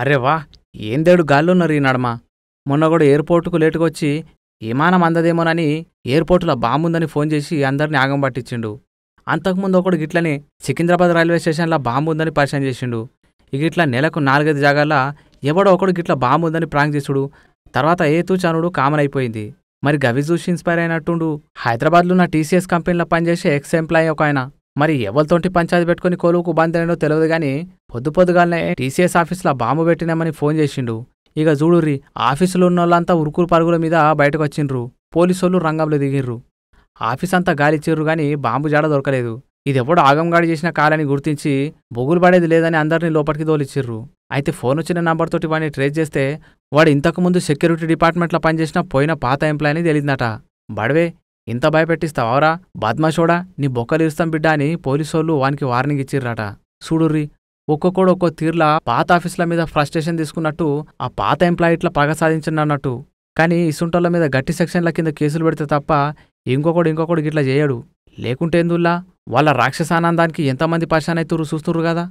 అరే వా ఏందేడు గాల్లోన్నారు ఈ నడమ మొన్న కూడా ఎయిర్పోర్టుకు లేటుకొచ్చి విమానం అందదేమోనని ఎయిర్పోర్టులో బాంబుందని ఫోన్ చేసి అందరిని ఆగం పట్టించిండు అంతకుముందు ఒకడు గిట్లని సికింద్రాబాద్ రైల్వే స్టేషన్లో బాంబుందని పరిచయం చేసిండు ఇక ఇట్లా నెలకు నాలుగైదు జాగాల్లో ఎవడో ఒకడు గిట్ల బాంబుందని ప్రాంక్ చేసుడు తర్వాత ఏతూచానుడు కామన్ అయిపోయింది మరి గవి చూసి ఇన్స్పైర్ అయినట్టుండు హైదరాబాద్లో ఉన్న టీసీఎస్ కంపెనీలో పనిచేసే ఎక్స్ ఎంప్లాయీ ఒక ఆయన మరి ఎవరితోటి పంచాయతీ పెట్టుకుని కోలుకు బంద్ తెలియదు కానీ పొద్దు పొద్దుగానే టీసీఎస్ ఆఫీసులో బాంబు పెట్టినామని ఫోన్ చేసిండు ఇక చూడుర్రి ఆఫీసులో ఉన్నోళ్ళంతా ఉరుకులు పరుగుల మీద బయటకు వచ్చిండ్రు పోలీసోళ్ళు రంగంలో దిగిర్రు ఆఫీస్ అంతా గాలిచ్చిర్రు గాని బాంబు జాడ దొరకలేదు ఇదెవడో ఆగంగాడి చేసిన కాలని గుర్తించి బొగులు పడేది లేదని అందరినీ లోపలికి దోలిచ్చిర్రు అయితే ఫోన్ వచ్చిన నంబర్తోటి వాడిని ట్రేస్ చేస్తే వాడు ఇంతకుముందు సెక్యూరిటీ డిపార్ట్మెంట్లో పనిచేసిన పోయిన పాత ఎంప్లాయ్ అని బడవే ఇంత భయపెట్టిస్తావారా బద్మాషోడా నీ బొక్కలు ఇరుస్తాం బిడ్డా అని పోలీసోళ్ళు వానికి వార్నింగ్ ఇచ్చిర్రట చూడుర్రీ ఒక్కొక్కడు ఒక్కో తీర్లా పాత ఆఫీసుల మీద ఫ్రస్ట్రేషన్ తీసుకున్నట్టు ఆ పాత ఎంప్లాయీ ఇట్లా పగ సాధించండి అన్నట్టు కానీ ఇసుంటోళ్ళ మీద గట్టి సెక్షన్ల కింద కేసులు పెడితే తప్ప ఇంకొకడు ఇంకొకడు గిట్లా చేయడు లేకుంటే ఎందుల్లా వాళ్ళ రాక్షసానందానికి ఎంతమంది పర్షానైతురు చూస్తురు కదా